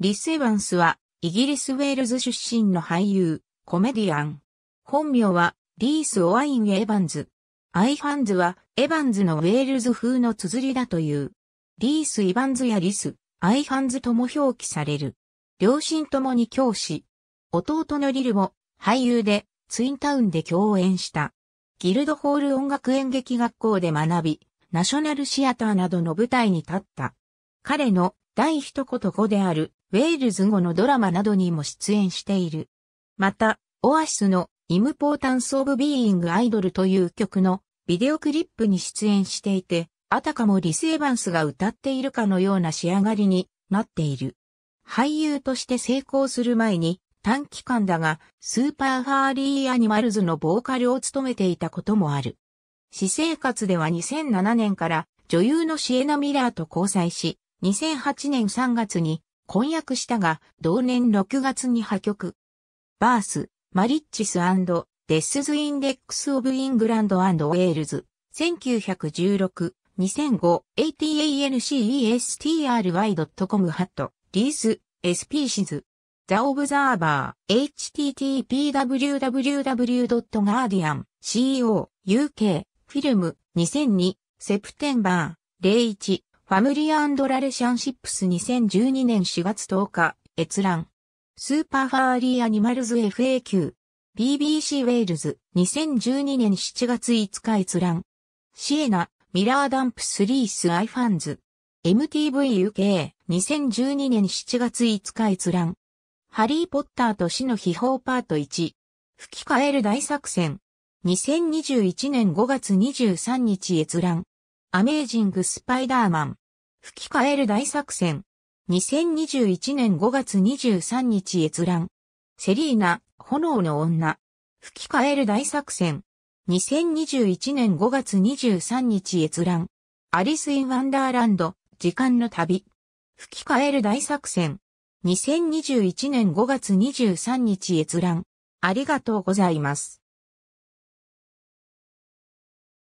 リス・エヴァンスは、イギリス・ウェールズ出身の俳優、コメディアン。本名は、リース・オワイン・エヴァンズ。アイ・ファンズは、エヴァンズのウェールズ風の綴りだという。リース・イヴァンズやリス、アイ・ファンズとも表記される。両親ともに教師。弟のリルも、俳優で、ツインタウンで共演した。ギルドホール音楽演劇学校で学び、ナショナルシアターなどの舞台に立った。彼の第一言語であるウェールズ語のドラマなどにも出演している。また、オアシスのイムポータンスオブビーイングアイドルという曲のビデオクリップに出演していて、あたかもリス・エヴァンスが歌っているかのような仕上がりになっている。俳優として成功する前に短期間だが、スーパーハーリーアニマルズのボーカルを務めていたこともある。私生活では2007年から女優のシエナ・ミラーと交際し、2008年3月に婚約したが、同年6月に破局。バース、マリッチスデスズ・インデックス・オブ・イングランド・アンド・ウェールズ、1916、2005、a t a n c e s t r y c o m ハット、リース、sp シズ、ザ・オブザーバー、http://www.guardian.co.uk、フィルム、2002、セプテンバー、01、ファムリーラレシャンシップス2012年4月10日、閲覧。スーパーファーリーアニマルズ FAQ。BBC ウェールズ2012年7月5日閲覧。シエナ、ミラーダンプスリースアイファンズ。MTVUK 2012年7月5日閲覧。ハリーポッターと死の秘宝パート1。吹き替える大作戦。2021年5月23日閲覧。アメージング・スパイダーマン。吹き替える大作戦。2021年5月23日閲覧。セリーナ、炎の女。吹き替える大作戦。2021年5月23日閲覧。アリス・イン・ワンダーランド、時間の旅。吹き替える大作戦。2021年5月23日閲覧。ありがとうございます。